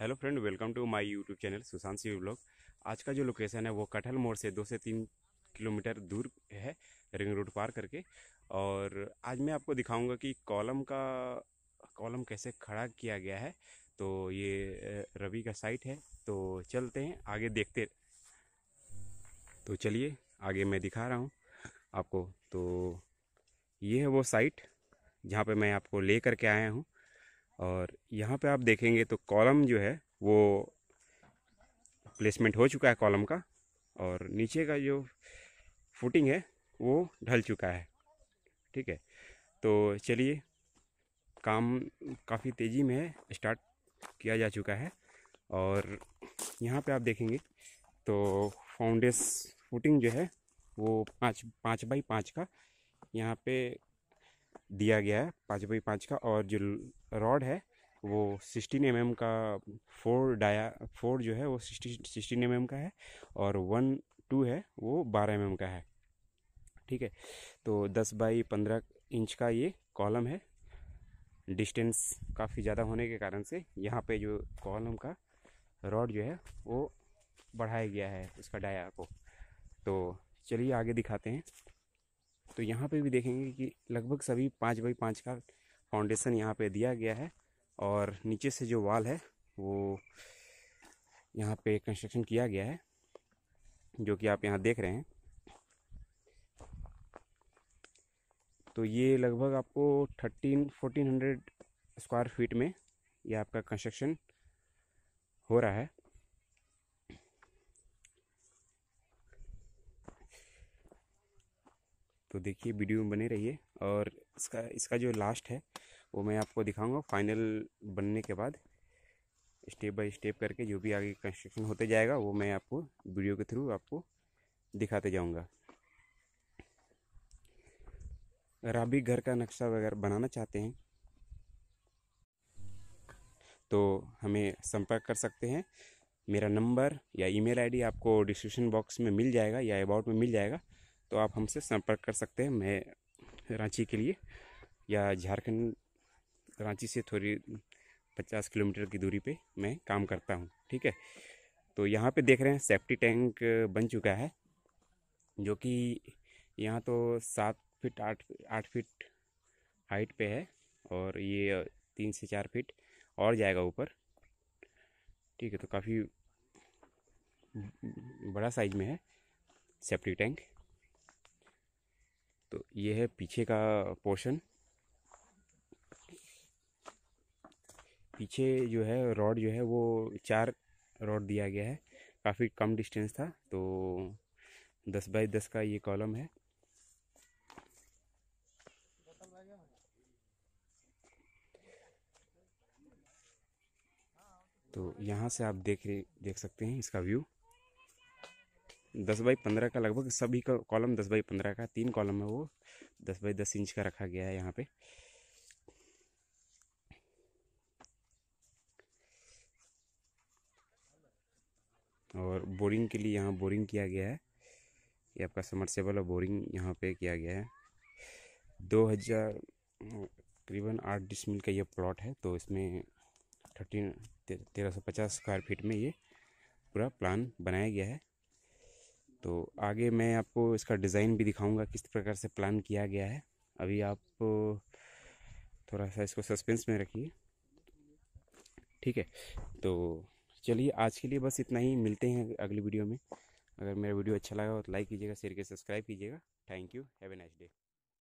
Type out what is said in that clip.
hello friend welcome to my YouTube channel Sushant Singh blog आज का जो लोकेशन है वो कटहल मोड़ से दो से तीन किलोमीटर दूर है रिंग रोड पार करके और आज मैं आपको दिखाऊंगा कि कॉलम का कॉलम कैसे खड़ा किया गया है तो ये रवि का साइट है तो चलते हैं आगे देखते तो चलिए आगे मैं दिखा रहा हूँ आपको तो ये है वो साइट जहाँ पर मैं आपको ले करके आया हूँ और यहाँ पे आप देखेंगे तो कॉलम जो है वो प्लेसमेंट हो चुका है कॉलम का और नीचे का जो फुटिंग है वो ढल चुका है ठीक है तो चलिए काम काफ़ी तेज़ी में है स्टार्ट किया जा चुका है और यहाँ पे आप देखेंगे तो फाउंडेश फुटिंग जो है वो पाँच पाँच बाई पाँच का यहाँ पे दिया गया है पाँच बाई पाँच का और जो रॉड है वो सिक्सटीन एम mm का फोर डाया फोर जो है वो सिक्सटी सिक्सटीन एम mm का है और वन टू है वो बारह एम mm का है ठीक है तो दस बाई पंद्रह इंच का ये कॉलम है डिस्टेंस काफ़ी ज़्यादा होने के कारण से यहाँ पे जो कॉलम का रॉड जो है वो बढ़ाया गया है उसका डाया को तो चलिए आगे दिखाते हैं तो यहाँ पे भी देखेंगे कि लगभग सभी पाँच बाई पाँच का फाउंडेशन यहाँ पे दिया गया है और नीचे से जो वाल है वो यहाँ पे कंस्ट्रक्शन किया गया है जो कि आप यहाँ देख रहे हैं तो ये लगभग आपको thirteen fourteen hundred square feet में ये आपका कंस्ट्रक्शन हो रहा है तो देखिए वीडियो में बने रहिए और इसका इसका जो लास्ट है वो मैं आपको दिखाऊंगा फाइनल बनने के बाद स्टेप बाय स्टेप करके जो भी आगे कंस्ट्रक्शन होते जाएगा वो मैं आपको वीडियो के थ्रू आपको दिखाते जाऊंगा अगर आप भी घर का नक्शा वगैरह बनाना चाहते हैं तो हमें संपर्क कर सकते हैं मेरा नंबर या ईमेल आईडी आपको डिस्क्रिप्शन बॉक्स में मिल जाएगा या अबाउट में मिल जाएगा तो आप हमसे संपर्क कर सकते हैं मैं रांची के लिए या झारखंड रांची से थोड़ी पचास किलोमीटर की दूरी पे मैं काम करता हूँ ठीक है तो यहाँ पे देख रहे हैं सेफ्टी टैंक बन चुका है जो कि यहाँ तो सात फिट आठ आठ फिट हाइट पे है और ये तीन से चार फिट और जाएगा ऊपर ठीक है तो काफ़ी बड़ा साइज में है सेफ्टी टैंक ये है पीछे का पोर्शन पीछे जो है रॉड जो है वो चार रॉड दिया गया है काफ़ी कम डिस्टेंस था तो दस बाई दस का ये कॉलम है तो यहाँ से आप देख देख सकते हैं इसका व्यू दस बाई पंद्रह का लगभग सभी का कॉलम दस बाई पंद्रह का तीन कॉलम है वो दस बाई दस इंच का रखा गया है यहाँ पे और बोरिंग के लिए यहाँ बोरिंग किया गया है ये आपका समरसेबल और बोरिंग यहाँ पे किया गया है दो हज़ार करीबन आठ डिसमिल का ये प्लॉट है तो इसमें थर्टीन तेरह सौ पचास स्क्वायर फीट में ये पूरा प्लान बनाया गया है तो आगे मैं आपको इसका डिज़ाइन भी दिखाऊंगा किस प्रकार से प्लान किया गया है अभी आप थोड़ा सा इसको सस्पेंस में रखिए ठीक है तो चलिए आज के लिए बस इतना ही मिलते हैं अगली वीडियो में अगर मेरा वीडियो अच्छा लगा हो तो लाइक कीजिएगा शेयर के सब्सक्राइब कीजिएगा thank you have a nice day